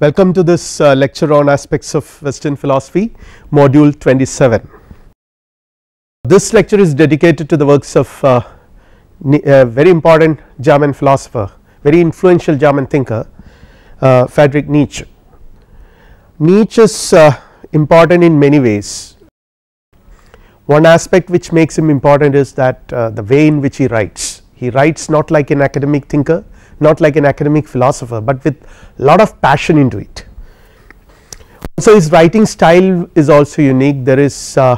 Welcome to this uh, lecture on aspects of Western philosophy module 27. This lecture is dedicated to the works of uh, a uh, very important German philosopher, very influential German thinker uh, Friedrich Nietzsche. Nietzsche is uh, important in many ways. One aspect which makes him important is that uh, the way in which he writes. He writes not like an academic thinker, not like an academic philosopher, but with lot of passion into it. So, his writing style is also unique there is uh,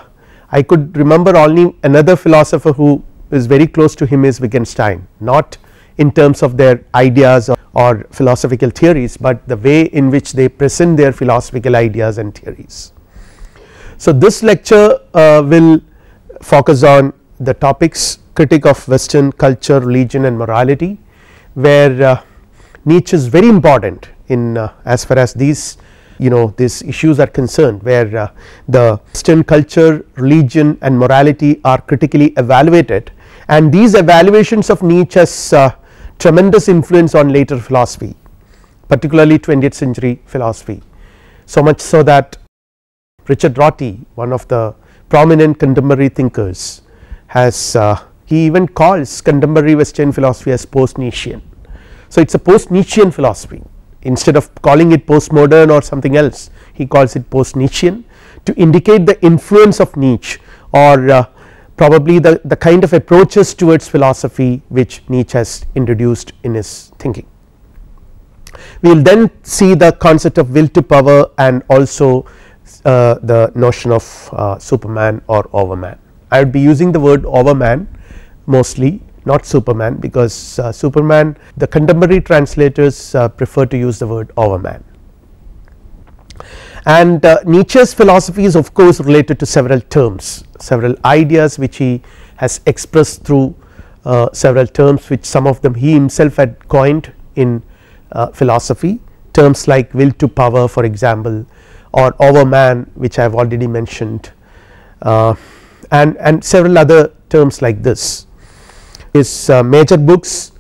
I could remember only another philosopher who is very close to him is Wittgenstein not in terms of their ideas or, or philosophical theories, but the way in which they present their philosophical ideas and theories. So, this lecture uh, will focus on the topics critic of western culture religion and morality where uh, Nietzsche is very important in uh, as far as these you know these issues are concerned where uh, the Western culture, religion and morality are critically evaluated and these evaluations of Nietzsche's uh, tremendous influence on later philosophy particularly 20th century philosophy. So much so that Richard Rorty one of the prominent contemporary thinkers has uh, he even calls contemporary western philosophy as post Nietzschean. So, it is a post Nietzschean philosophy instead of calling it postmodern or something else he calls it post Nietzschean to indicate the influence of Nietzsche or uh, probably the, the kind of approaches towards philosophy which Nietzsche has introduced in his thinking. We will then see the concept of will to power and also uh, the notion of uh, superman or overman. I would be using the word overman mostly not Superman because uh, Superman the contemporary translators uh, prefer to use the word overman. And uh, Nietzsche's philosophy is of course related to several terms, several ideas which he has expressed through uh, several terms which some of them he himself had coined in uh, philosophy terms like will to power for example or overman which I have already mentioned uh, and, and several other terms like this his uh, major books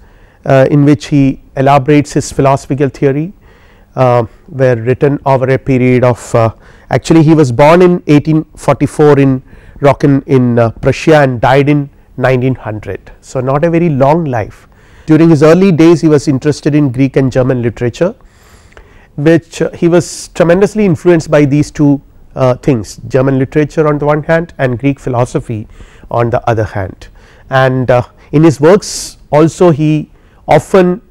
uh, in which he elaborates his philosophical theory uh, were written over a period of actually he was born in 1844 in Rocken in Prussia and died in 1900. So, not a very long life during his early days he was interested in Greek and German literature which he was tremendously influenced by these two uh, things German literature on the one hand and Greek philosophy on the other hand and uh, in his works also he often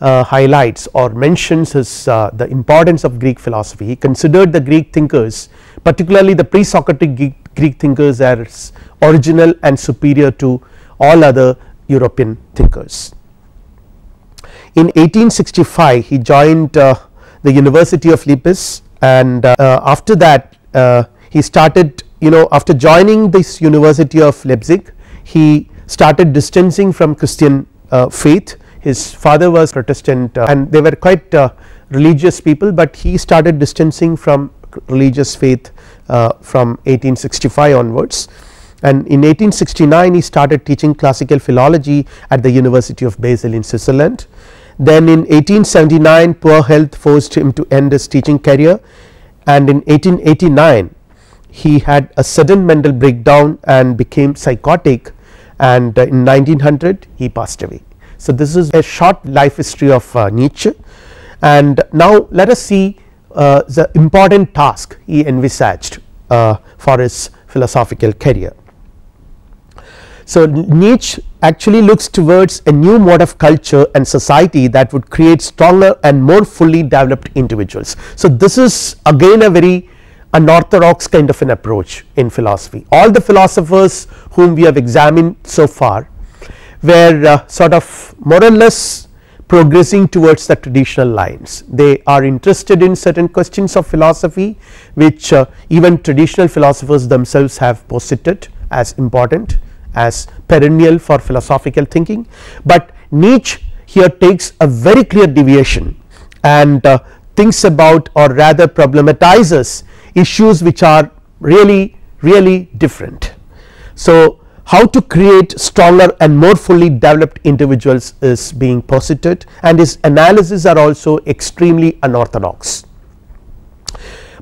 uh, highlights or mentions his uh, the importance of Greek philosophy. He considered the Greek thinkers particularly the pre-Socratic Greek, Greek thinkers as original and superior to all other European thinkers. In 1865 he joined uh, the University of Leipzig and uh, after that uh, he started you know after joining this University of Leipzig he started distancing from Christian uh, faith his father was Protestant uh, and they were quite uh, religious people, but he started distancing from religious faith uh, from 1865 onwards and in 1869 he started teaching classical philology at the University of Basel in Switzerland. Then in 1879 poor health forced him to end his teaching career and in 1889 he had a sudden mental breakdown and became psychotic and uh, in 1900 he passed away. So, this is a short life history of uh, Nietzsche and now let us see uh, the important task he envisaged for his philosophical career. So, Nietzsche actually looks towards a new mode of culture and society that would create stronger and more fully developed individuals. So, this is again a very an orthodox kind of an approach in philosophy. All the philosophers whom we have examined so far were uh, sort of more or less progressing towards the traditional lines. They are interested in certain questions of philosophy which uh, even traditional philosophers themselves have posited as important as perennial for philosophical thinking, but Nietzsche here takes a very clear deviation and uh, thinks about or rather problematizes issues which are really really different. So, how to create stronger and more fully developed individuals is being posited and his analyses are also extremely unorthodox.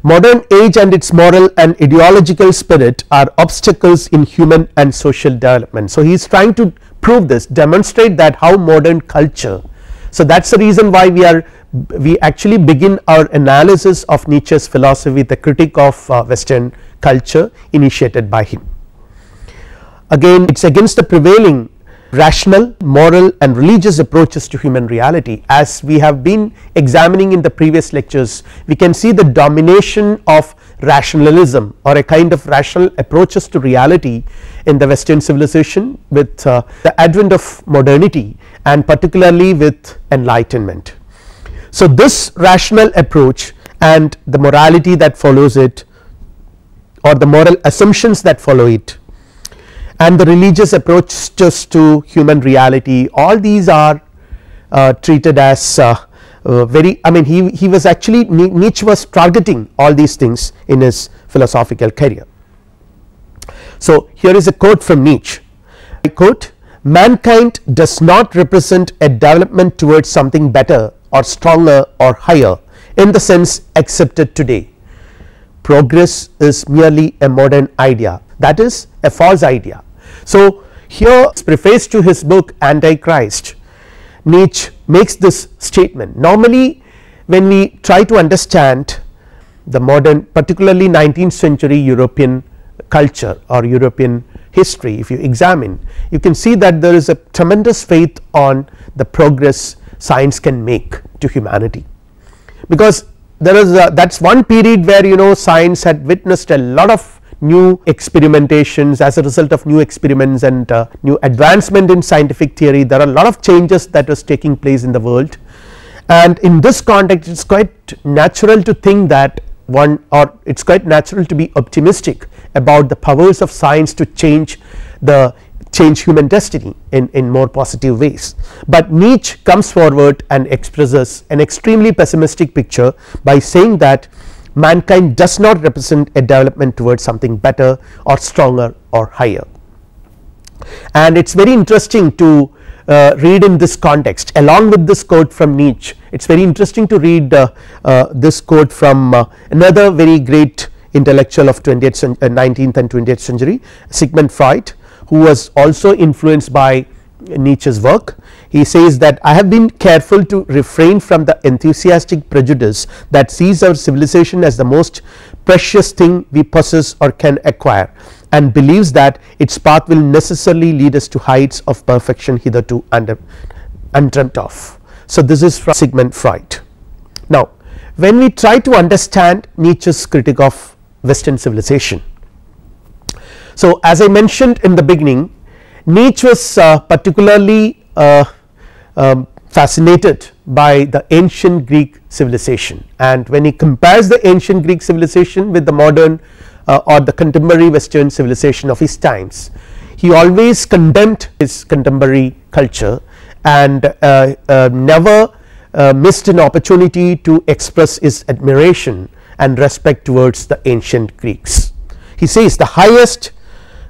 Modern age and its moral and ideological spirit are obstacles in human and social development. So, he is trying to prove this demonstrate that how modern culture so, that is the reason why we are we actually begin our analysis of Nietzsche's philosophy the critique of uh, western culture initiated by him. Again it is against the prevailing rational, moral and religious approaches to human reality as we have been examining in the previous lectures we can see the domination of rationalism or a kind of rational approaches to reality in the western civilization with uh, the advent of modernity and particularly with enlightenment. So, this rational approach and the morality that follows it or the moral assumptions that follow it and the religious approach just to human reality all these are uh, treated as uh, uh, very I mean he, he was actually Nietzsche was targeting all these things in his philosophical career. So, here is a quote from Nietzsche I quote mankind does not represent a development towards something better or stronger or higher in the sense accepted today progress is merely a modern idea that is a false idea. So, here preface to his book Antichrist Nietzsche makes this statement normally when we try to understand the modern particularly 19th century European culture or European history if you examine you can see that there is a tremendous faith on the progress science can make to humanity. Because there is that is one period where you know science had witnessed a lot of new experimentations as a result of new experiments and uh, new advancement in scientific theory there are a lot of changes that was taking place in the world and in this context it is quite natural to think that one or it is quite natural to be optimistic about the powers of science to change the change human destiny in, in more positive ways. But Nietzsche comes forward and expresses an extremely pessimistic picture by saying that mankind does not represent a development towards something better or stronger or higher. And it is very interesting to uh, read in this context along with this quote from Nietzsche. It is very interesting to read uh, uh, this quote from uh, another very great intellectual of 20th, uh, 19th and 20th century Sigmund Freud who was also influenced by Nietzsche's work. He says that I have been careful to refrain from the enthusiastic prejudice that sees our civilization as the most precious thing we possess or can acquire and believes that its path will necessarily lead us to heights of perfection hitherto under, undreamt of. So, this is from Sigmund Freud. Now, when we try to understand Nietzsche's critique of western civilization. So, as I mentioned in the beginning Nietzsche was uh, particularly uh, um, fascinated by the ancient Greek civilization and when he compares the ancient Greek civilization with the modern uh, or the contemporary western civilization of his times. He always condemned his contemporary culture and uh, uh, never uh, missed an opportunity to express his admiration and respect towards the ancient Greeks. He says the highest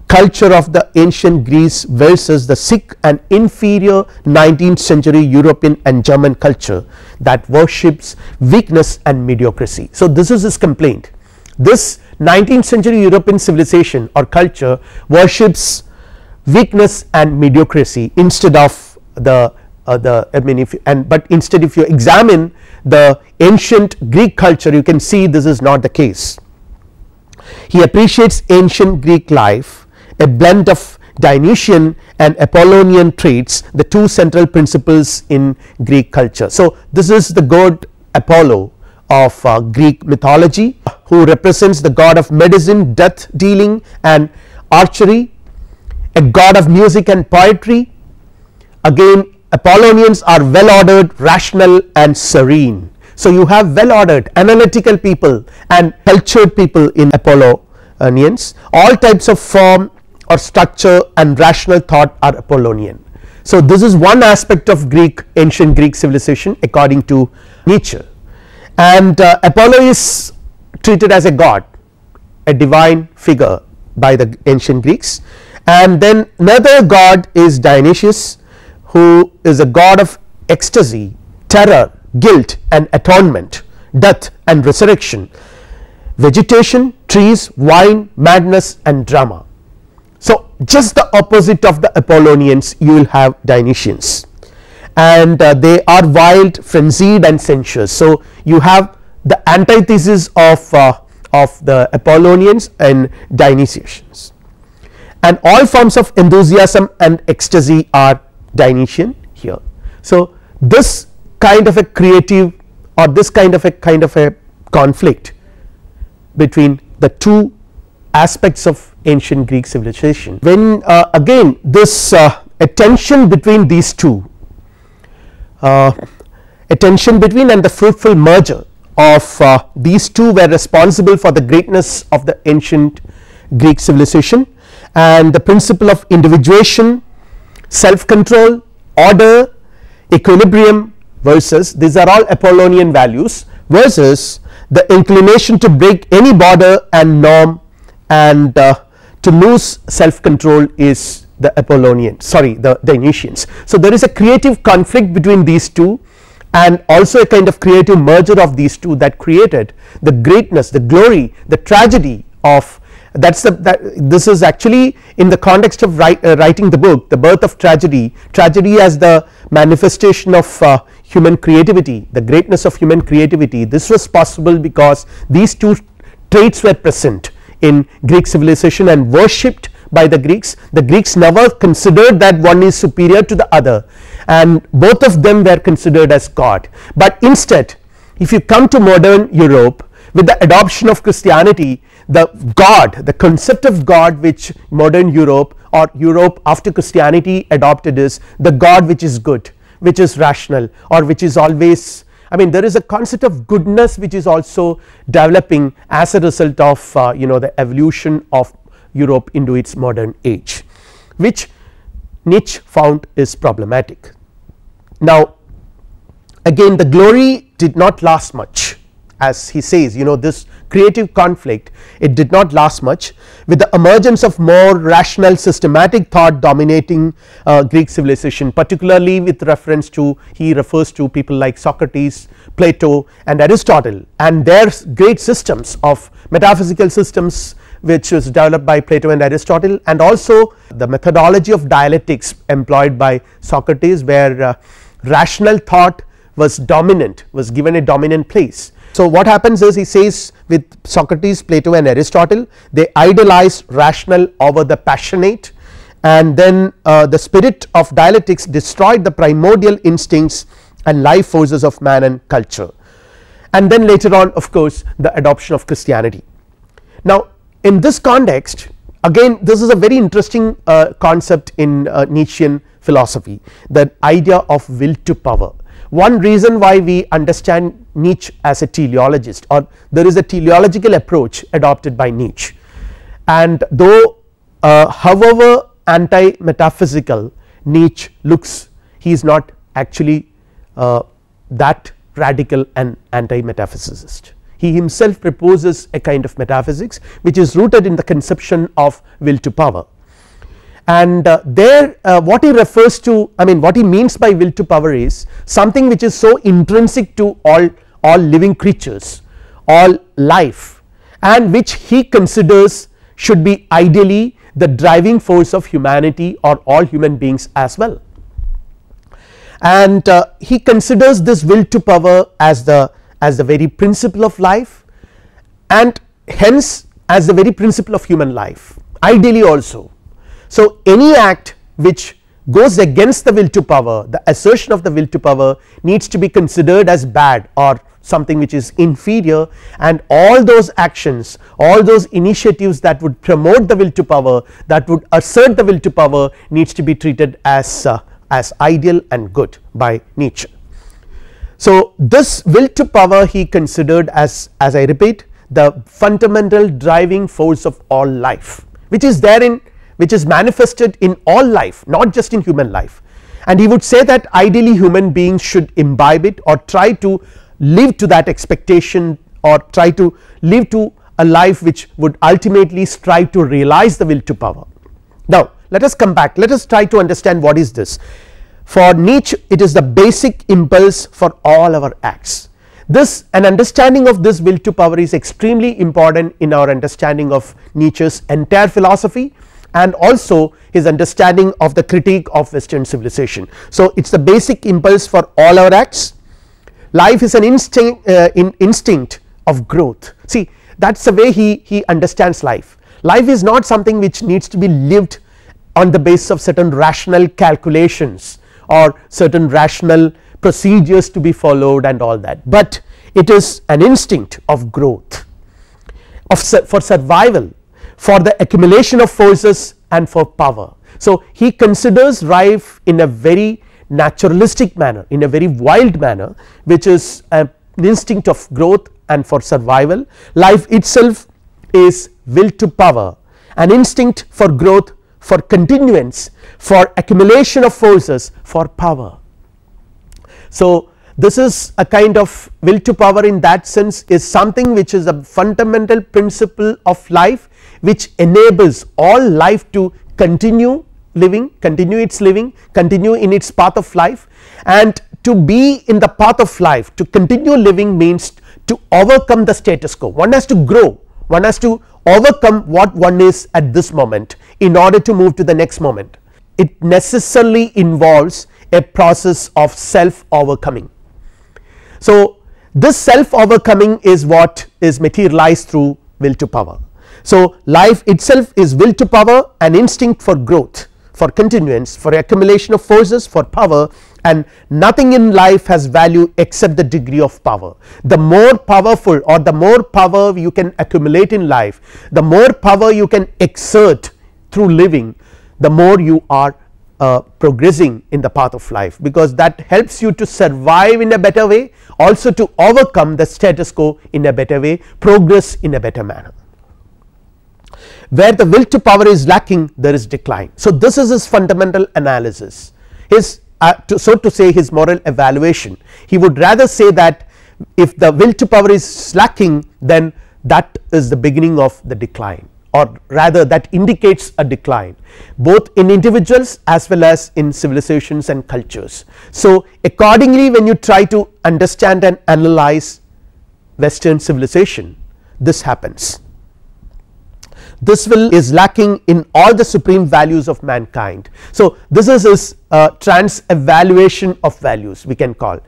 culture of the ancient Greece versus the sick and inferior 19th century European and German culture that worships weakness and mediocrity. So, this is his complaint this 19th century European civilization or culture worships weakness and mediocrity instead of the uh, the I mean if and but instead if you examine the ancient Greek culture you can see this is not the case. He appreciates ancient Greek life a blend of Dionysian and Apollonian traits the two central principles in Greek culture. So, this is the god Apollo of uh, Greek mythology who represents the god of medicine death dealing and archery a god of music and poetry again Apollonians are well ordered, rational and serene. So, you have well ordered analytical people and cultured people in Apollonians all types of form or structure and rational thought are Apollonian. So, this is one aspect of Greek ancient Greek civilization according to Nietzsche and uh, Apollo is treated as a god a divine figure by the ancient Greeks and then another god is Dionysius who is a god of ecstasy, terror, guilt and atonement, death and resurrection, vegetation, trees, wine, madness and drama. So, just the opposite of the Apollonians you will have Dionysians and uh, they are wild, frenzied and sensuous. So, you have the antithesis of, uh, of the Apollonians and Dionysians and all forms of enthusiasm and ecstasy are Dionysian here. So, this kind of a creative or this kind of a kind of a conflict between the two aspects of ancient Greek civilization. When uh, again this uh, tension between these two, uh, a tension between and the fruitful merger of uh, these two were responsible for the greatness of the ancient Greek civilization and the principle of individuation self control, order, equilibrium versus these are all Apollonian values versus the inclination to break any border and norm and uh, to lose self control is the Apollonian sorry the, the Initians. So, there is a creative conflict between these two and also a kind of creative merger of these two that created the greatness the glory the tragedy of that is the that this is actually in the context of write, uh, writing the book the birth of tragedy tragedy as the manifestation of uh, human creativity the greatness of human creativity this was possible because these two traits were present in Greek civilization and worshipped by the Greeks the Greeks never considered that one is superior to the other and both of them were considered as God but instead if you come to modern Europe with the adoption of Christianity the God, the concept of God which modern Europe or Europe after Christianity adopted is the God which is good, which is rational or which is always I mean there is a concept of goodness which is also developing as a result of uh, you know the evolution of Europe into its modern age which Nietzsche found is problematic. Now again the glory did not last much as he says you know this creative conflict it did not last much with the emergence of more rational systematic thought dominating uh, Greek civilization particularly with reference to he refers to people like Socrates, Plato and Aristotle and their great systems of metaphysical systems which was developed by Plato and Aristotle and also the methodology of dialectics employed by Socrates where uh, rational thought was dominant was given a dominant place so, what happens is he says with Socrates, Plato and Aristotle they idolize rational over the passionate and then uh, the spirit of dialectics destroyed the primordial instincts and life forces of man and culture and then later on of course the adoption of Christianity. Now in this context again this is a very interesting uh, concept in uh, Nietzschean philosophy the idea of will to power one reason why we understand Nietzsche as a teleologist or there is a teleological approach adopted by Nietzsche and though uh, however anti metaphysical Nietzsche looks he is not actually uh, that radical and anti metaphysicist. He himself proposes a kind of metaphysics which is rooted in the conception of will to power and uh, there uh, what he refers to I mean what he means by will to power is something which is so intrinsic to all all living creatures all life and which he considers should be ideally the driving force of humanity or all human beings as well and uh, he considers this will to power as the as the very principle of life and hence as the very principle of human life ideally also so, any act which goes against the will to power the assertion of the will to power needs to be considered as bad or something which is inferior and all those actions all those initiatives that would promote the will to power that would assert the will to power needs to be treated as uh, as ideal and good by Nietzsche. So, this will to power he considered as as I repeat the fundamental driving force of all life which is there in which is manifested in all life not just in human life and he would say that ideally human beings should imbibe it or try to live to that expectation or try to live to a life which would ultimately strive to realize the will to power. Now let us come back let us try to understand what is this for Nietzsche it is the basic impulse for all our acts this an understanding of this will to power is extremely important in our understanding of Nietzsche's entire philosophy and also his understanding of the critique of western civilization. So, it is the basic impulse for all our acts life is an instinct, uh, in instinct of growth see that is the way he, he understands life. Life is not something which needs to be lived on the basis of certain rational calculations or certain rational procedures to be followed and all that, but it is an instinct of growth of for survival for the accumulation of forces and for power. So, he considers life in a very naturalistic manner in a very wild manner which is an instinct of growth and for survival life itself is will to power an instinct for growth for continuance for accumulation of forces for power. So, this is a kind of will to power in that sense is something which is a fundamental principle of life which enables all life to continue living continue its living continue in its path of life and to be in the path of life to continue living means to overcome the status quo one has to grow one has to overcome what one is at this moment in order to move to the next moment it necessarily involves a process of self overcoming so, this self overcoming is what is materialized through will to power. So, life itself is will to power an instinct for growth for continuance for accumulation of forces for power and nothing in life has value except the degree of power. The more powerful or the more power you can accumulate in life the more power you can exert through living the more you are uh, progressing in the path of life because that helps you to survive in a better way also to overcome the status quo in a better way progress in a better manner. Where the will to power is lacking there is decline. So, this is his fundamental analysis his uh, to, so to say his moral evaluation he would rather say that if the will to power is lacking then that is the beginning of the decline or rather that indicates a decline both in individuals as well as in civilizations and cultures. So, accordingly when you try to understand and analyze western civilization this happens. This will is lacking in all the supreme values of mankind. So, this is his uh, trans evaluation of values we can call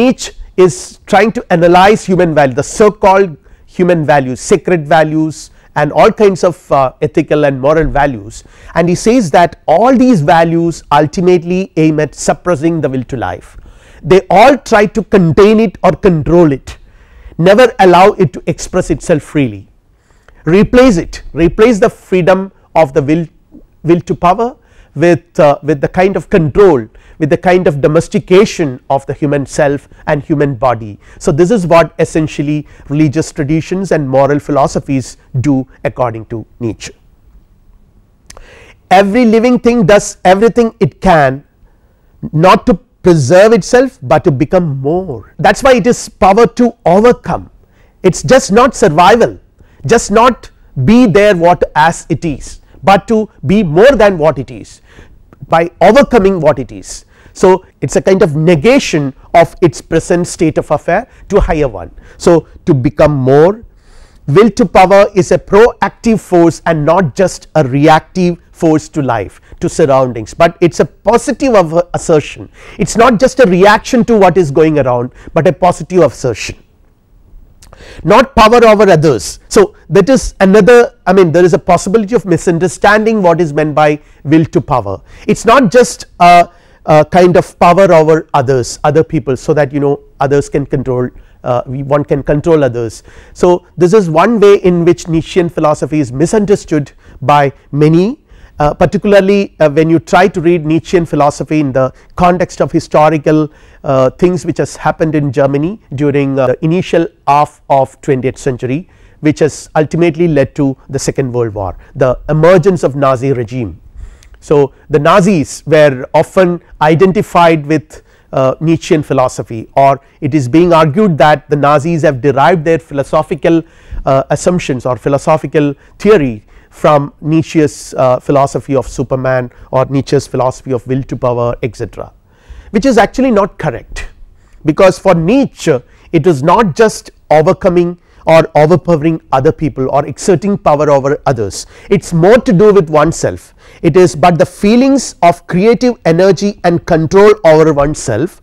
Nietzsche is trying to analyze human value the so called human values sacred values and all kinds of uh, ethical and moral values and he says that all these values ultimately aim at suppressing the will to life they all try to contain it or control it never allow it to express itself freely replace it replace the freedom of the will will to power with, uh, with the kind of control with the kind of domestication of the human self and human body. So, this is what essentially religious traditions and moral philosophies do according to Nietzsche. Every living thing does everything it can not to preserve itself, but to become more that is why it is power to overcome it is just not survival just not be there what as it is but to be more than what it is by overcoming what it is. So, it is a kind of negation of its present state of affair to higher one. So, to become more will to power is a proactive force and not just a reactive force to life to surroundings, but it is a positive assertion it is not just a reaction to what is going around, but a positive assertion not power over others. So, that is another I mean there is a possibility of misunderstanding what is meant by will to power it is not just a, a, kind of power over others other people so that you know others can control uh, one can control others. So, this is one way in which Nietzschean philosophy is misunderstood by many uh, particularly uh, when you try to read Nietzschean philosophy in the context of historical uh, things which has happened in Germany during uh, the initial half of 20th century which has ultimately led to the second world war the emergence of Nazi regime. So, the Nazis were often identified with uh, Nietzschean philosophy or it is being argued that the Nazis have derived their philosophical uh, assumptions or philosophical theory from Nietzsche's uh, philosophy of Superman or Nietzsche's philosophy of will to power etc., which is actually not correct because for Nietzsche it is not just overcoming or overpowering other people or exerting power over others. It is more to do with oneself it is but the feelings of creative energy and control over oneself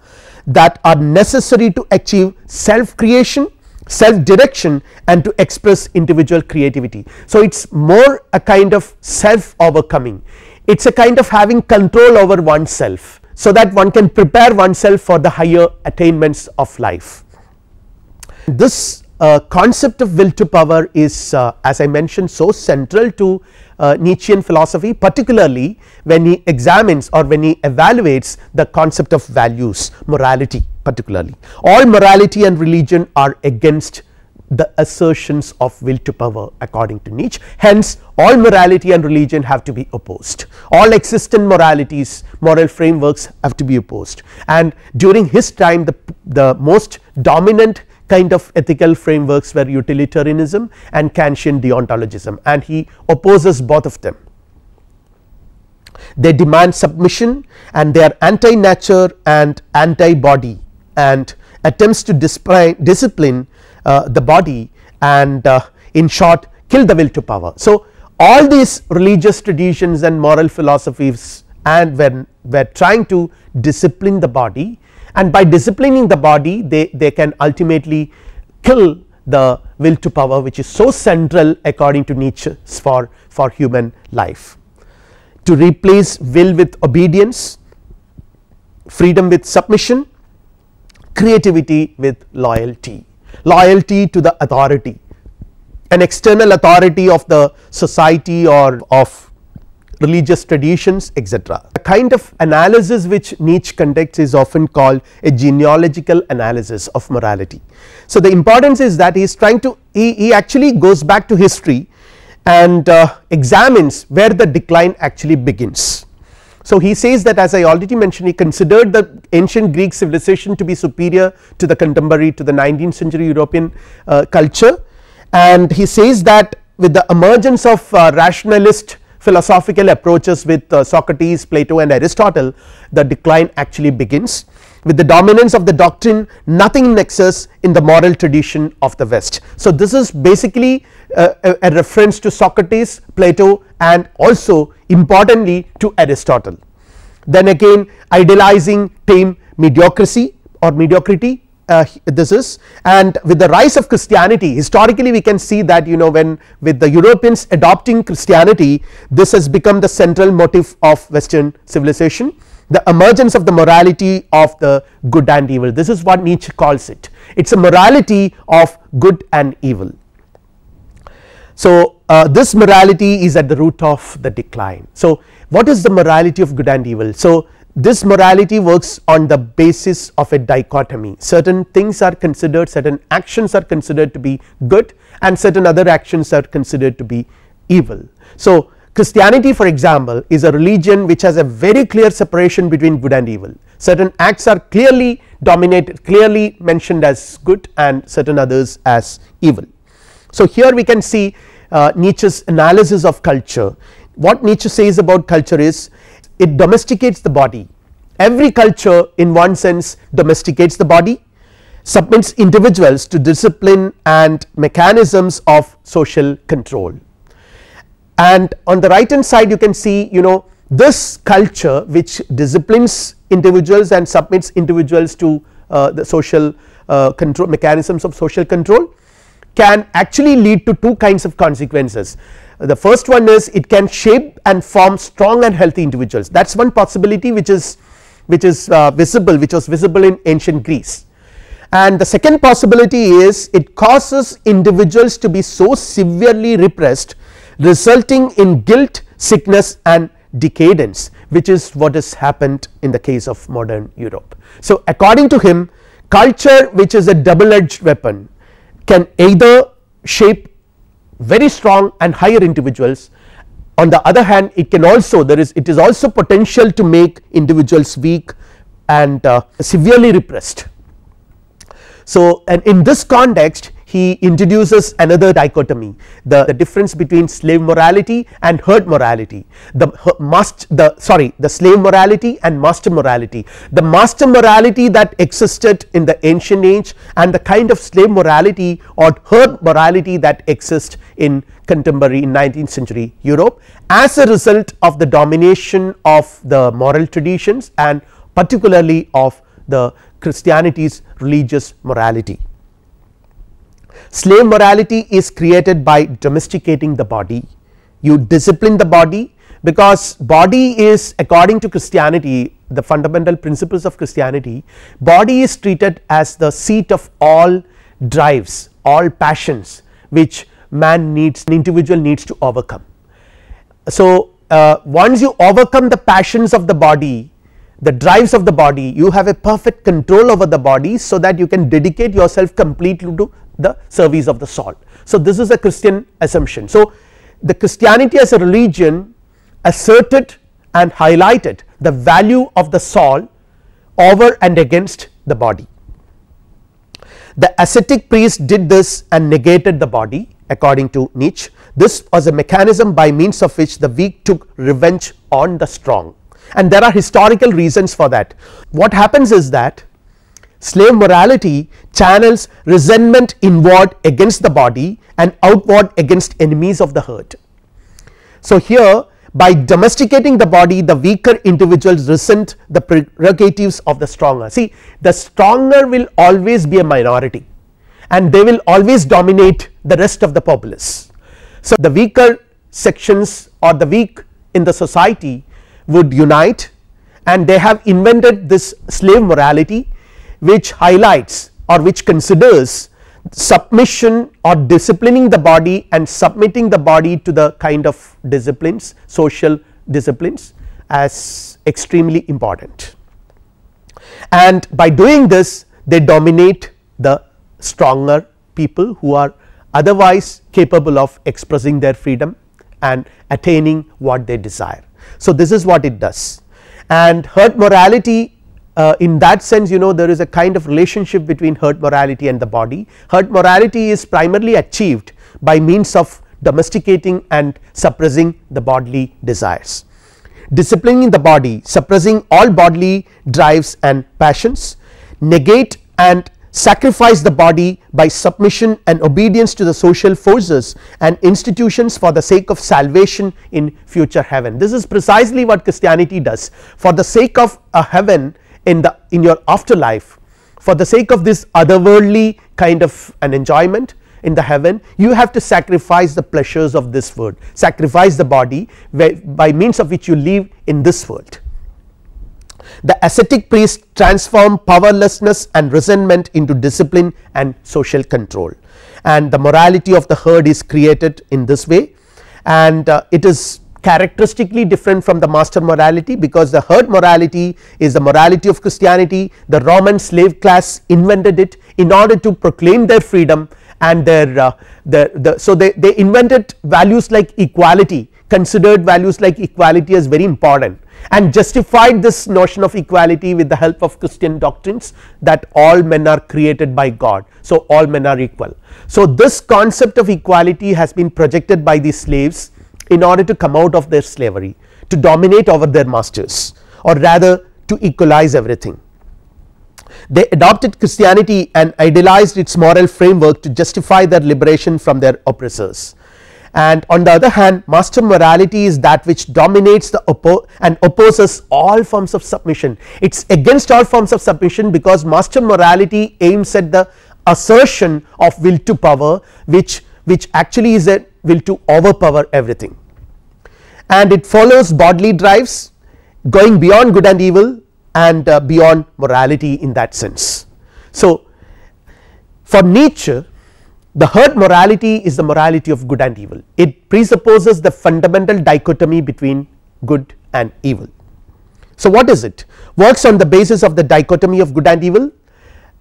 that are necessary to achieve self creation self direction and to express individual creativity. So, it is more a kind of self overcoming it is a kind of having control over oneself. So, that one can prepare oneself for the higher attainments of life. This uh, concept of will to power is uh, as I mentioned so central to uh, Nietzschean philosophy particularly when he examines or when he evaluates the concept of values morality particularly all morality and religion are against the assertions of will to power according to Nietzsche. Hence, all morality and religion have to be opposed, all existent moralities moral frameworks have to be opposed and during his time the, the most dominant kind of ethical frameworks were utilitarianism and Kantian deontologism and he opposes both of them. They demand submission and they are anti nature and anti body and attempts to discipline uh, the body and uh, in short kill the will to power. So, all these religious traditions and moral philosophies and when were trying to discipline the body and by disciplining the body they, they can ultimately kill the will to power which is so central according to Nietzsche for, for human life. To replace will with obedience, freedom with submission creativity with loyalty, loyalty to the authority, an external authority of the society or of religious traditions etc. The kind of analysis which Nietzsche conducts is often called a genealogical analysis of morality. So, the importance is that he is trying to he, he actually goes back to history and uh, examines where the decline actually begins. So, he says that as I already mentioned he considered the ancient Greek civilization to be superior to the contemporary to the 19th century European uh, culture and he says that with the emergence of uh, rationalist philosophical approaches with uh, Socrates, Plato and Aristotle the decline actually begins with the dominance of the doctrine nothing nexus in the moral tradition of the west. So, this is basically uh, a, a reference to Socrates, Plato and also importantly to Aristotle. Then again idealizing tame mediocrity or mediocrity uh, this is and with the rise of Christianity historically we can see that you know when with the Europeans adopting Christianity this has become the central motif of western civilization the emergence of the morality of the good and evil this is what Nietzsche calls it it is a morality of good and evil. So, uh, this morality is at the root of the decline. So, what is the morality of good and evil? So, this morality works on the basis of a dichotomy certain things are considered certain actions are considered to be good and certain other actions are considered to be evil. So, Christianity for example, is a religion which has a very clear separation between good and evil certain acts are clearly dominated clearly mentioned as good and certain others as evil. So, here we can see uh, Nietzsche's analysis of culture what Nietzsche says about culture is it domesticates the body every culture in one sense domesticates the body submits individuals to discipline and mechanisms of social control and on the right hand side you can see you know this culture which disciplines individuals and submits individuals to uh, the social uh, control mechanisms of social control can actually lead to two kinds of consequences. The first one is it can shape and form strong and healthy individuals that is one possibility which is which is uh, visible which was visible in ancient Greece. And the second possibility is it causes individuals to be so severely repressed resulting in guilt, sickness and decadence which is what has happened in the case of modern Europe. So, according to him culture which is a double edged weapon can either shape very strong and higher individuals on the other hand it can also there is it is also potential to make individuals weak and uh, severely repressed. So, and in this context he introduces another dichotomy the, the difference between slave morality and herd morality the must the sorry the slave morality and master morality the master morality that existed in the ancient age and the kind of slave morality or herd morality that exists in contemporary 19th century Europe as a result of the domination of the moral traditions and particularly of the Christianity's religious morality. Slave morality is created by domesticating the body, you discipline the body because body is according to Christianity the fundamental principles of Christianity body is treated as the seat of all drives all passions which man needs an individual needs to overcome. So, uh, once you overcome the passions of the body the drives of the body you have a perfect control over the body so that you can dedicate yourself completely to the service of the salt. So, this is a Christian assumption. So, the Christianity as a religion asserted and highlighted the value of the soul over and against the body. The ascetic priest did this and negated the body according to Nietzsche. This was a mechanism by means of which the weak took revenge on the strong and there are historical reasons for that. What happens is that slave morality channels resentment inward against the body and outward against enemies of the herd. So, here by domesticating the body the weaker individuals resent the prerogatives of the stronger. See the stronger will always be a minority and they will always dominate the rest of the populace. So, the weaker sections or the weak in the society would unite and they have invented this slave morality which highlights or which considers submission or disciplining the body and submitting the body to the kind of disciplines social disciplines as extremely important. And by doing this they dominate the stronger people who are otherwise capable of expressing their freedom and attaining what they desire. So, this is what it does and herd morality uh, in that sense you know there is a kind of relationship between herd morality and the body. Herd morality is primarily achieved by means of domesticating and suppressing the bodily desires. Disciplining the body, suppressing all bodily drives and passions, negate and sacrifice the body by submission and obedience to the social forces and institutions for the sake of salvation in future heaven. This is precisely what Christianity does for the sake of a heaven in the in your afterlife for the sake of this otherworldly kind of an enjoyment in the heaven you have to sacrifice the pleasures of this world sacrifice the body by means of which you live in this world. The ascetic priest transform powerlessness and resentment into discipline and social control and the morality of the herd is created in this way and uh, it is characteristically different from the master morality because the herd morality is the morality of Christianity, the Roman slave class invented it in order to proclaim their freedom and their, uh, the, so they, they invented values like equality considered values like equality as very important and justified this notion of equality with the help of Christian doctrines that all men are created by God. So, all men are equal. So, this concept of equality has been projected by the slaves in order to come out of their slavery to dominate over their masters or rather to equalize everything. They adopted Christianity and idealized its moral framework to justify their liberation from their oppressors and on the other hand master morality is that which dominates the oppo and opposes all forms of submission it is against all forms of submission because master morality aims at the assertion of will to power which which actually is a will to overpower everything and it follows bodily drives going beyond good and evil and uh, beyond morality in that sense. So, for Nietzsche the herd morality is the morality of good and evil it presupposes the fundamental dichotomy between good and evil. So, what is it works on the basis of the dichotomy of good and evil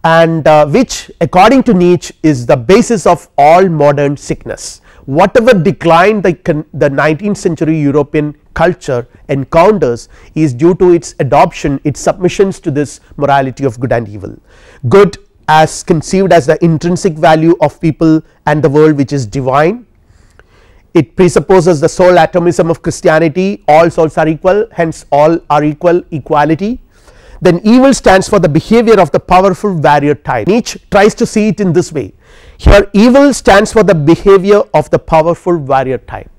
and uh, which according to Nietzsche is the basis of all modern sickness whatever decline the, the 19th century European culture encounters is due to its adoption its submissions to this morality of good and evil. Good as conceived as the intrinsic value of people and the world which is divine, it presupposes the sole atomism of Christianity all souls are equal hence all are equal equality then evil stands for the behavior of the powerful warrior type. Nietzsche tries to see it in this way. Here evil stands for the behavior of the powerful warrior type.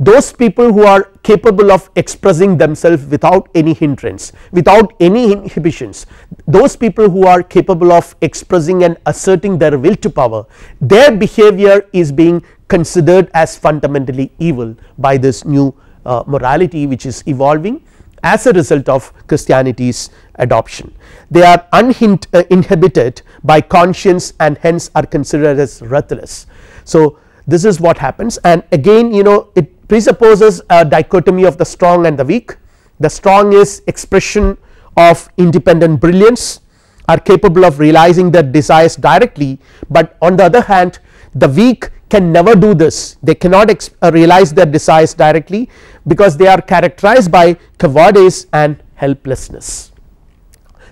Those people who are capable of expressing themselves without any hindrance, without any inhibitions, those people who are capable of expressing and asserting their will to power, their behavior is being considered as fundamentally evil by this new uh, morality which is evolving as a result of Christianity's adoption. They are unhint, uh, inhibited by conscience and hence are considered as ruthless. So, this is what happens and again you know it presupposes a dichotomy of the strong and the weak. The strong is expression of independent brilliance are capable of realizing their desires directly, but on the other hand the weak can never do this they cannot uh, realize their desires directly because they are characterized by cowardice and helplessness.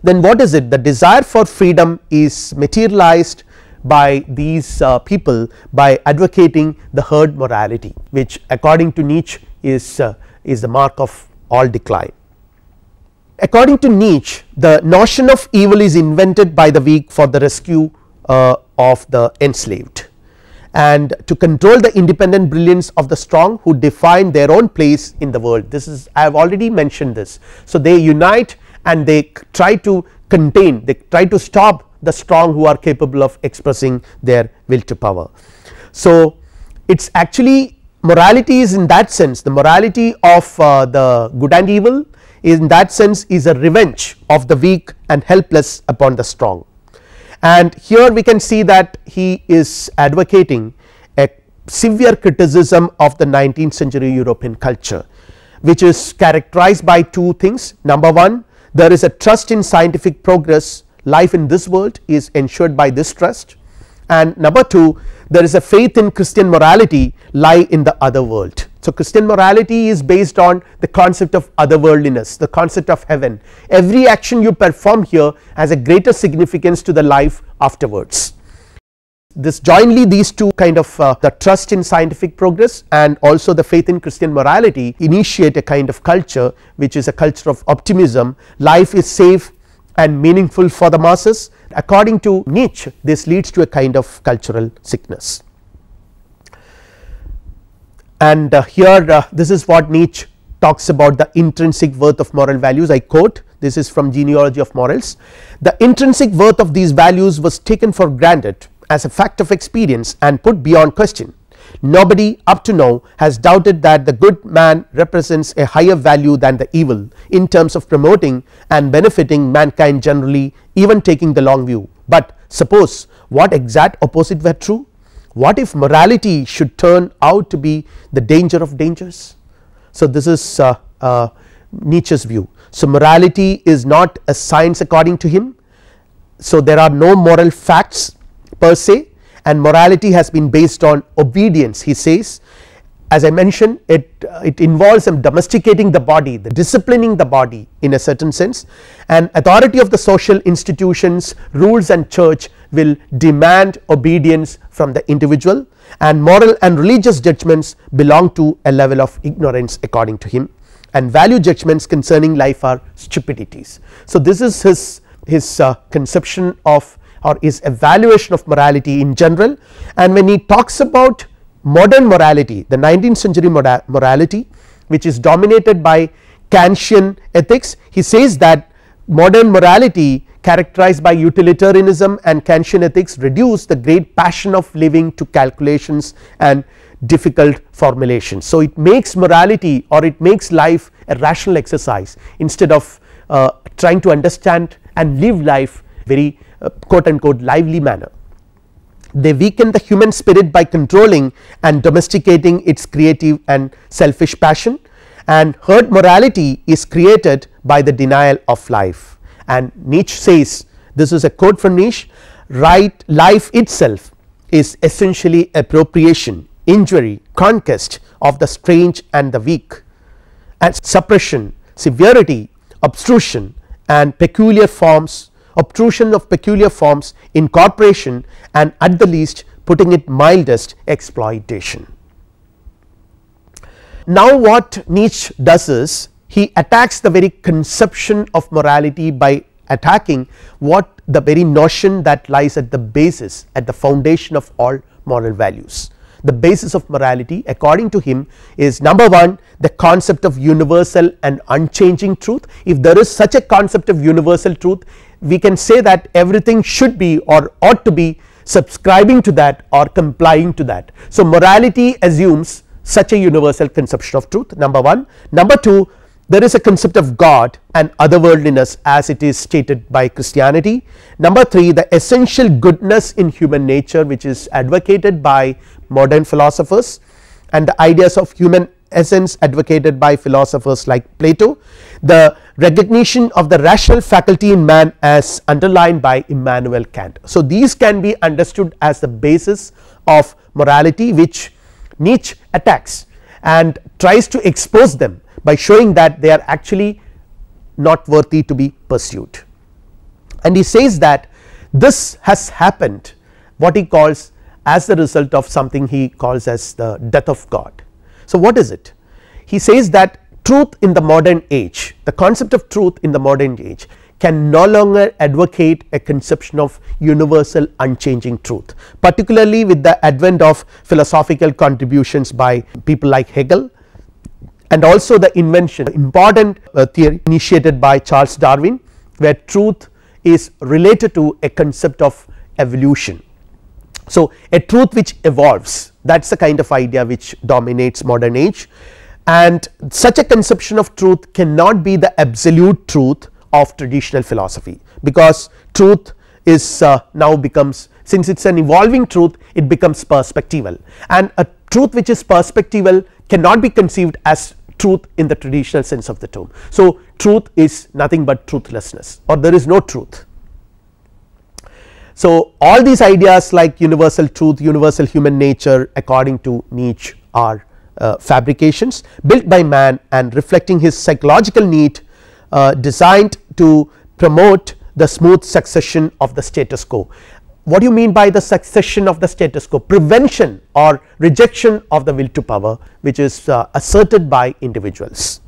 Then what is it the desire for freedom is materialized by these uh, people by advocating the herd morality which according to Nietzsche is, uh, is the mark of all decline. According to Nietzsche the notion of evil is invented by the weak for the rescue uh, of the enslaved and to control the independent brilliance of the strong who define their own place in the world this is I have already mentioned this. So, they unite and they try to contain they try to stop the strong who are capable of expressing their will to power. So, it is actually morality is in that sense the morality of uh, the good and evil in that sense is a revenge of the weak and helpless upon the strong and here we can see that he is advocating a severe criticism of the 19th century European culture which is characterized by two things number one there is a trust in scientific progress life in this world is ensured by this trust and number two there is a faith in Christian morality lie in the other world. So, Christian morality is based on the concept of otherworldliness, the concept of heaven. Every action you perform here has a greater significance to the life afterwards. This jointly these two kind of uh, the trust in scientific progress and also the faith in Christian morality initiate a kind of culture which is a culture of optimism, life is safe and meaningful for the masses According to Nietzsche, this leads to a kind of cultural sickness. And uh, here, uh, this is what Nietzsche talks about the intrinsic worth of moral values. I quote this is from Genealogy of Morals. The intrinsic worth of these values was taken for granted as a fact of experience and put beyond question. Nobody up to now has doubted that the good man represents a higher value than the evil in terms of promoting and benefiting mankind generally even taking the long view, but suppose what exact opposite were true what if morality should turn out to be the danger of dangers. So, this is uh, uh, Nietzsche's view. So, morality is not a science according to him. So, there are no moral facts per se, and morality has been based on obedience he says as I mentioned it, uh, it involves domesticating the body the disciplining the body in a certain sense and authority of the social institutions rules and church will demand obedience from the individual and moral and religious judgments belong to a level of ignorance according to him and value judgments concerning life are stupidities. So, this is his his uh, conception of or his evaluation of morality in general and when he talks about modern morality the 19th century morality which is dominated by Kantian ethics he says that modern morality characterized by utilitarianism and Kantian ethics reduce the great passion of living to calculations and difficult formulations. So, it makes morality or it makes life a rational exercise instead of uh, trying to understand and live life very quote unquote lively manner. They weaken the human spirit by controlling and domesticating its creative and selfish passion and herd morality is created by the denial of life and Nietzsche says this is a quote from Nietzsche right life itself is essentially appropriation injury conquest of the strange and the weak and suppression severity obtrusion and peculiar forms obtrusion of peculiar forms, incorporation and at the least putting it mildest exploitation. Now what Nietzsche does is he attacks the very conception of morality by attacking what the very notion that lies at the basis at the foundation of all moral values. The basis of morality according to him is number 1 the concept of universal and unchanging truth. If there is such a concept of universal truth we can say that everything should be or ought to be subscribing to that or complying to that. So, morality assumes such a universal conception of truth number 1. Number 2 there is a concept of God and otherworldliness as it is stated by Christianity. Number 3 the essential goodness in human nature which is advocated by modern philosophers and the ideas of human essence advocated by philosophers like Plato, the recognition of the rational faculty in man as underlined by Immanuel Kant. So, these can be understood as the basis of morality which Nietzsche attacks and tries to expose them by showing that they are actually not worthy to be pursued. And he says that this has happened what he calls as the result of something he calls as the death of God so, what is it? He says that truth in the modern age, the concept of truth in the modern age can no longer advocate a conception of universal unchanging truth, particularly with the advent of philosophical contributions by people like Hegel and also the invention important uh, theory initiated by Charles Darwin where truth is related to a concept of evolution. So, a truth which evolves that is the kind of idea which dominates modern age and such a conception of truth cannot be the absolute truth of traditional philosophy because truth is uh, now becomes since it is an evolving truth it becomes perspectival and a truth which is perspectival cannot be conceived as truth in the traditional sense of the term. So, truth is nothing but truthlessness or there is no truth so, all these ideas like universal truth, universal human nature according to Nietzsche are uh, fabrications built by man and reflecting his psychological need uh, designed to promote the smooth succession of the status quo. What do you mean by the succession of the status quo? Prevention or rejection of the will to power which is uh, asserted by individuals.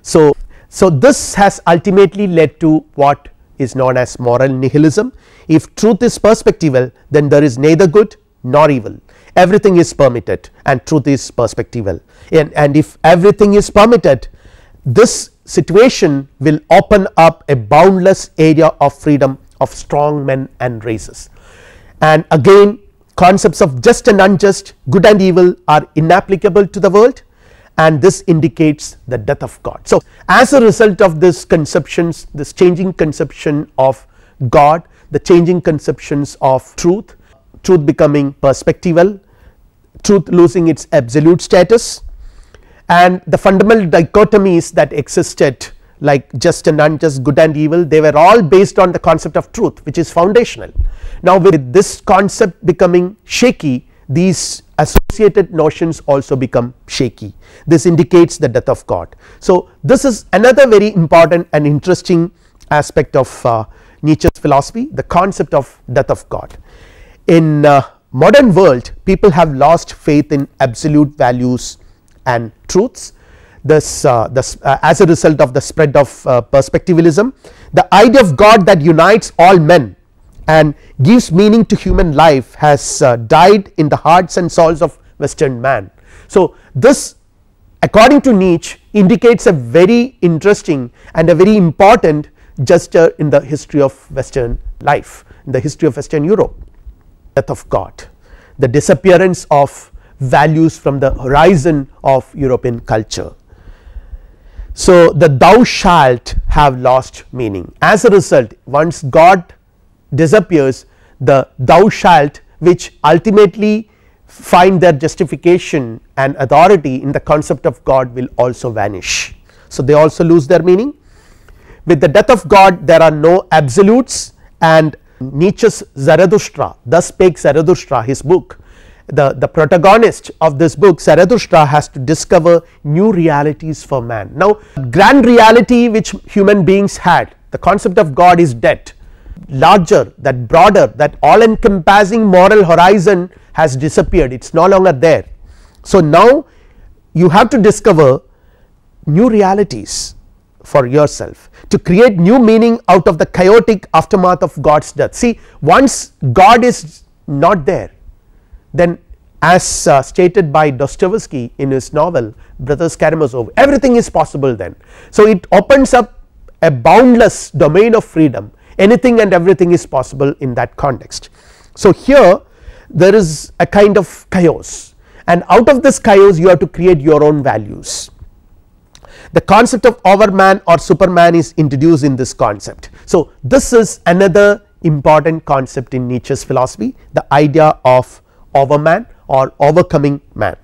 So, so this has ultimately led to what is known as moral nihilism. If truth is perspectival then there is neither good nor evil everything is permitted and truth is perspectival and, and if everything is permitted this situation will open up a boundless area of freedom of strong men and races. And again concepts of just and unjust good and evil are inapplicable to the world and this indicates the death of God. So, as a result of this conceptions this changing conception of God the changing conceptions of truth, truth becoming perspectival, truth losing its absolute status and the fundamental dichotomies that existed like just and unjust good and evil they were all based on the concept of truth which is foundational. Now with this concept becoming shaky these associated notions also become shaky this indicates the death of God. So, this is another very important and interesting aspect of uh, Nietzsche's philosophy the concept of death of God. In uh, modern world people have lost faith in absolute values and truths this, uh, this uh, as a result of the spread of uh, perspectivalism the idea of God that unites all men and gives meaning to human life has uh, died in the hearts and souls of western man. So, this according to Nietzsche indicates a very interesting and a very important gesture in the history of western life in the history of western Europe death of God the disappearance of values from the horizon of European culture. So, the thou shalt have lost meaning as a result once God disappears the thou shalt which ultimately find their justification and authority in the concept of God will also vanish. So, they also lose their meaning with the death of God there are no absolutes and Nietzsche's Zarathustra thus takes Zarathustra his book the, the protagonist of this book Zarathustra has to discover new realities for man. Now grand reality which human beings had the concept of God is dead larger that broader that all encompassing moral horizon has disappeared it is no longer there. So, now you have to discover new realities for yourself to create new meaning out of the chaotic aftermath of God's death. See once God is not there then as uh, stated by Dostoevsky in his novel Brothers Karamazov everything is possible then. So, it opens up a boundless domain of freedom anything and everything is possible in that context. So, here there is a kind of chaos and out of this chaos you have to create your own values. The concept of overman or superman is introduced in this concept. So, this is another important concept in Nietzsche's philosophy the idea of overman or overcoming man.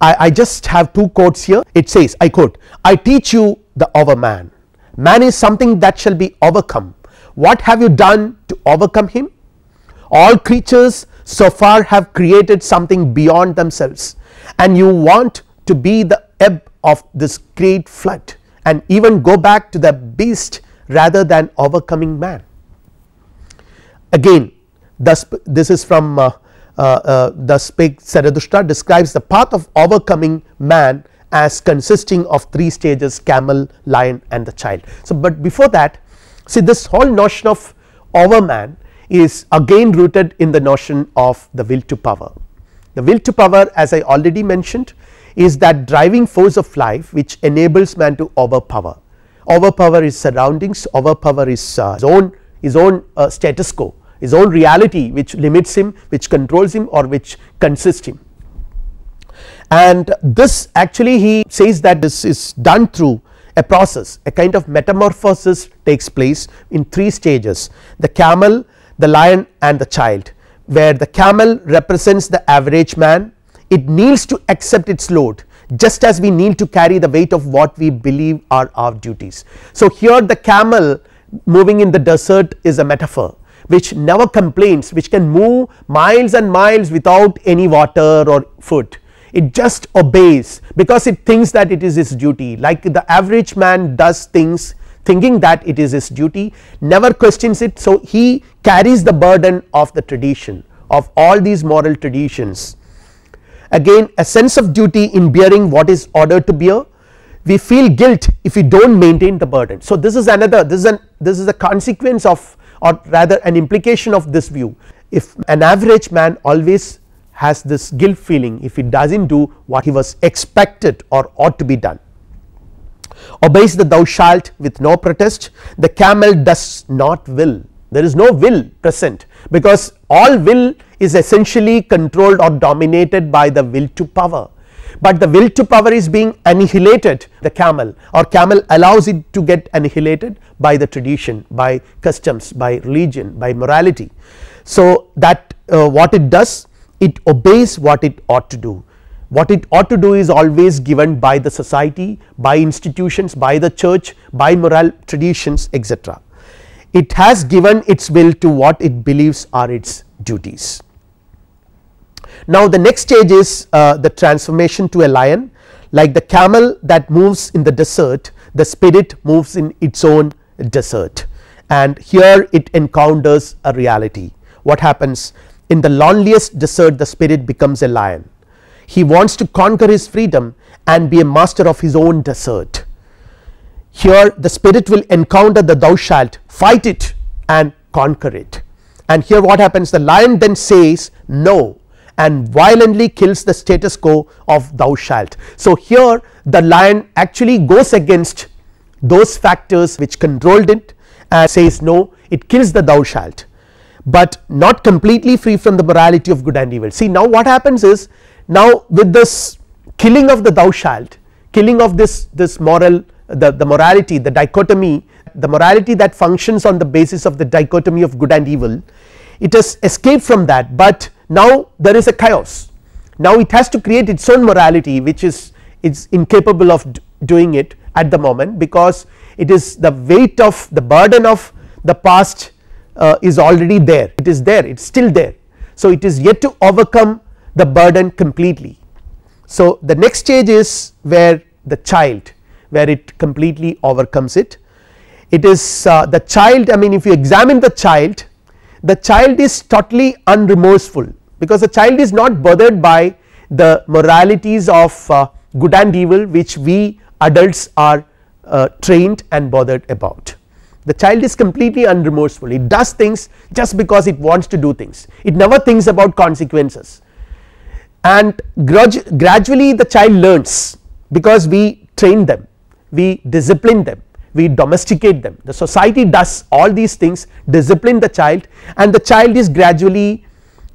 I, I just have two quotes here it says I quote I teach you the overman man is something that shall be overcome what have you done to overcome him all creatures so far have created something beyond themselves and you want to be the ebb of this great flood and even go back to the beast rather than overcoming man. Again thus this is from uh, uh, uh, the speak Saradushta describes the path of overcoming man as consisting of three stages camel, lion and the child. So, but before that see this whole notion of overman is again rooted in the notion of the will to power. The will to power as I already mentioned is that driving force of life which enables man to overpower, overpower his surroundings, overpower his, uh, his own, his own uh, status quo, his own reality which limits him, which controls him or which consists him and this actually he says that this is done through a process a kind of metamorphosis takes place in three stages the camel the lion and the child where the camel represents the average man it kneels to accept its load just as we kneel to carry the weight of what we believe are our duties. So, here the camel moving in the desert is a metaphor which never complains which can move miles and miles without any water or food it just obeys because it thinks that it is its duty like the average man does things thinking that it is his duty never questions it. So, he carries the burden of the tradition of all these moral traditions again a sense of duty in bearing what is ordered to bear we feel guilt if we do not maintain the burden. So, this is another this is an this is a consequence of or rather an implication of this view if an average man always has this guilt feeling if he does not do what he was expected or ought to be done. Obeys the thou shalt with no protest the camel does not will there is no will present because all will is essentially controlled or dominated by the will to power but the will to power is being annihilated the camel or camel allows it to get annihilated by the tradition by customs by religion by morality. So, that uh, what it does it obeys what it ought to do. What it ought to do is always given by the society, by institutions, by the church, by moral traditions etc. It has given its will to what it believes are its duties. Now, the next stage is uh, the transformation to a lion like the camel that moves in the desert the spirit moves in its own desert and here it encounters a reality. What happens in the loneliest desert the spirit becomes a lion. He wants to conquer his freedom and be a master of his own desert. Here the spirit will encounter the thou shalt fight it and conquer it and here what happens the lion then says no and violently kills the status quo of thou shalt. So, here the lion actually goes against those factors which controlled it and says no it kills the thou shalt but not completely free from the morality of good and evil. See now what happens is now with this killing of the thou shalt killing of this this moral the, the morality the dichotomy the morality that functions on the basis of the dichotomy of good and evil it has escaped from that but now there is a chaos now it has to create its own morality which is it's incapable of doing it at the moment because it is the weight of the burden of the past uh, is already there it is there it is still there. So, it is yet to overcome the burden completely. So, the next stage is where the child where it completely overcomes it. It is uh, the child I mean if you examine the child the child is totally unremorseful because the child is not bothered by the moralities of uh, good and evil which we adults are uh, trained and bothered about the child is completely unremorseful it does things just because it wants to do things it never thinks about consequences and gradually the child learns because we train them we discipline them we domesticate them the society does all these things discipline the child and the child is gradually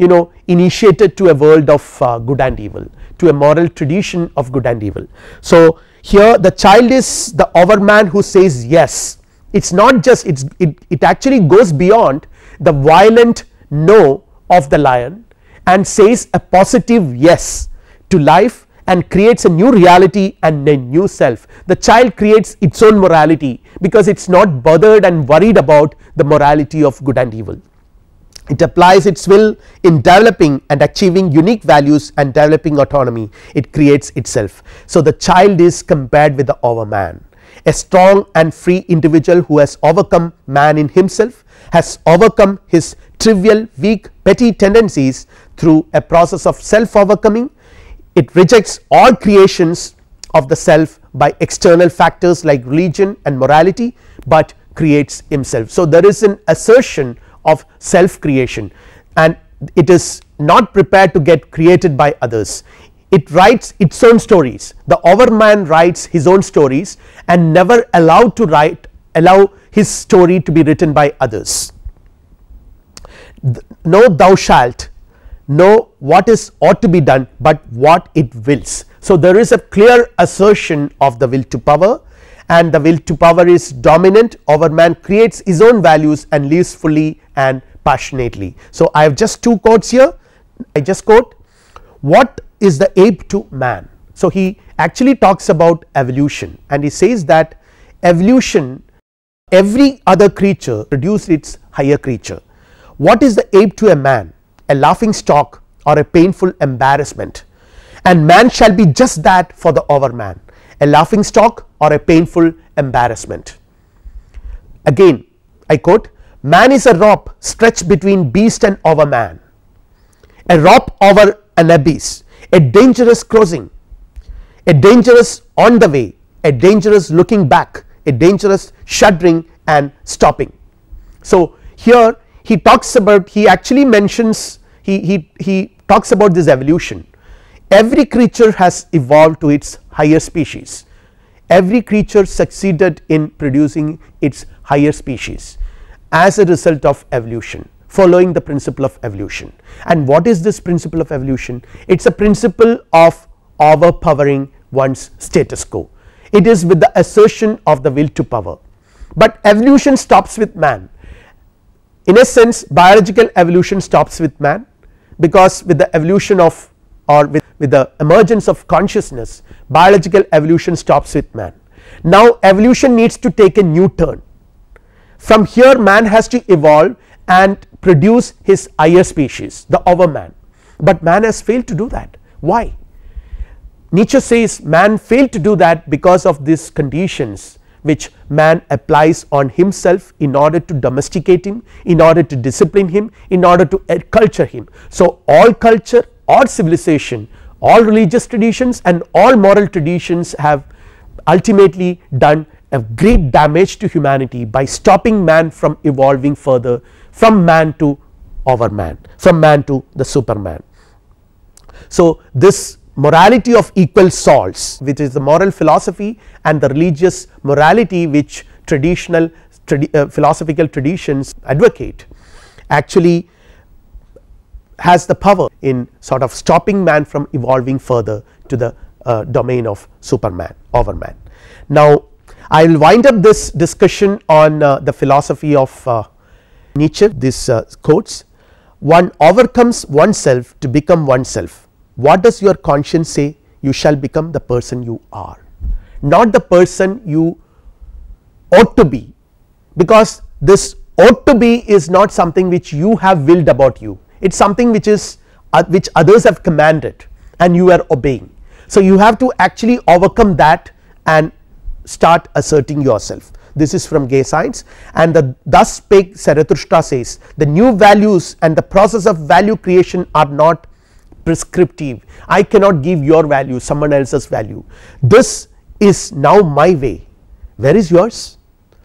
you know initiated to a world of uh, good and evil to a moral tradition of good and evil. So, here the child is the overman who says yes it is not just it's, it, it actually goes beyond the violent no of the lion and says a positive yes to life and creates a new reality and a new self. The child creates its own morality because it is not bothered and worried about the morality of good and evil. It applies its will in developing and achieving unique values and developing autonomy, it creates itself. So, the child is compared with the overman a strong and free individual who has overcome man in himself has overcome his trivial weak petty tendencies through a process of self overcoming. It rejects all creations of the self by external factors like religion and morality, but creates himself. So, there is an assertion of self creation and it is not prepared to get created by others it writes its own stories the overman writes his own stories and never allowed to write allow his story to be written by others. No thou shalt know what is ought to be done, but what it wills. So, there is a clear assertion of the will to power and the will to power is dominant over man creates his own values and lives fully and passionately. So, I have just two quotes here I just quote what is the ape to man. So, he actually talks about evolution and he says that evolution every other creature produced its higher creature. What is the ape to a man? A laughing stock or a painful embarrassment and man shall be just that for the overman a laughing stock or a painful embarrassment. Again I quote man is a rope stretched between beast and overman a rope over an abyss, a dangerous crossing, a dangerous on the way, a dangerous looking back, a dangerous shuddering and stopping. So, here he talks about he actually mentions he, he, he talks about this evolution every creature has evolved to its higher species every creature succeeded in producing its higher species as a result of evolution following the principle of evolution. And what is this principle of evolution? It is a principle of overpowering one's status quo. It is with the assertion of the will to power, but evolution stops with man. In a sense biological evolution stops with man because with the evolution of or with, with the emergence of consciousness biological evolution stops with man. Now evolution needs to take a new turn from here man has to evolve and produce his higher species the overman but man has failed to do that why Nietzsche says man failed to do that because of these conditions which man applies on himself in order to domesticate him in order to discipline him in order to culture him. So, all culture all civilization all religious traditions and all moral traditions have ultimately done a great damage to humanity by stopping man from evolving further from man to overman from man to the superman. So, this morality of equal salts which is the moral philosophy and the religious morality which traditional tradi uh, philosophical traditions advocate actually has the power in sort of stopping man from evolving further to the uh, domain of superman overman. Now, I will wind up this discussion on uh, the philosophy of uh, Nietzsche this uh, quotes one overcomes oneself to become oneself what does your conscience say you shall become the person you are not the person you ought to be because this ought to be is not something which you have willed about you it is something which is uh, which others have commanded and you are obeying. So, you have to actually overcome that and start asserting yourself this is from gay science and the thus spake Zarathustra says the new values and the process of value creation are not prescriptive I cannot give your value someone else's value this is now my way where is yours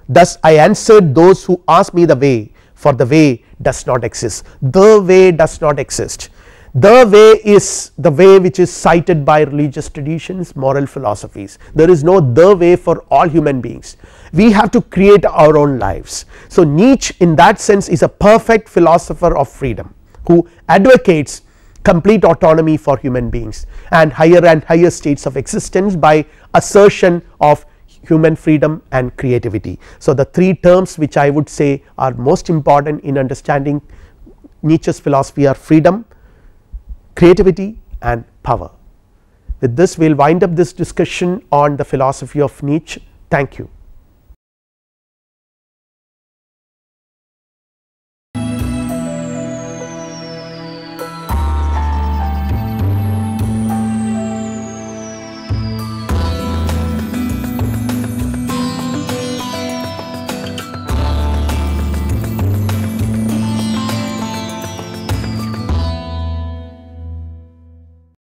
thus I answered those who asked me the way for the way does not exist the way does not exist the way is the way which is cited by religious traditions moral philosophies there is no the way for all human beings we have to create our own lives. So, Nietzsche in that sense is a perfect philosopher of freedom who advocates complete autonomy for human beings and higher and higher states of existence by assertion of human freedom and creativity. So, the three terms which I would say are most important in understanding Nietzsche's philosophy are freedom, creativity and power. With this we will wind up this discussion on the philosophy of Nietzsche. Thank you.